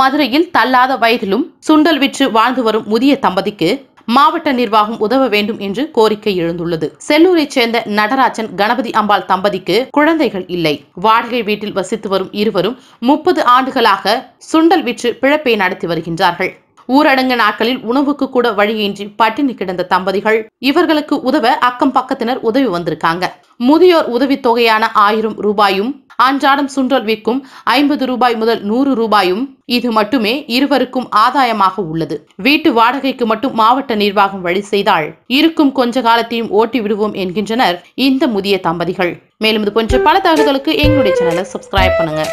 மதுரையில் தள்ளாத வயதிலும் சுண்டல் விற்று வாழ்ந்து வரும் முதிய தம்பதிக்கு மாவட்ட நிர்வாகம் உதவ வேண்டும் என்று கோரிக்கை எழுந்துள்ளது செல்லூரைச் சேர்ந்த நடராஜன் கணபதி அம்பாள் தம்பதிக்கு குழந்தைகள் இல்லை வாடகை வீட்டில் வசித்து வரும் இருவரும் முப்பது ஆண்டுகளாக சுண்டல் விற்று பிழப்பை நடத்தி வருகின்றார்கள் ஊரடங்கு நாட்களில் உணவுக்கு கூட வழியின்றி பட்டினி கிடந்த தம்பதிகள் இவர்களுக்கு உதவ அக்கம் பக்கத்தினர் உதவி வந்திருக்காங்க முதியோர் உதவித் தொகையான ஆயிரம் ரூபாயும் அன்றாடம் சுண்டல் விற்கும் ஐம்பது ரூபாய் முதல் நூறு ரூபாயும் இது மட்டுமே இருவருக்கும் ஆதாயமாக உள்ளது வீட்டு வாடகைக்கு மட்டும் மாவட்ட நிர்வாகம் வழி செய்தால் இருக்கும் கொஞ்ச காலத்தையும் ஓட்டி விடுவோம் என்கின்றனர் இந்த முதிய தம்பதிகள் மேலும் இது போன்ற பல தகவல்களுக்கு எங்களுடைய சேனலை சப்ஸ்கிரைப் பண்ணுங்க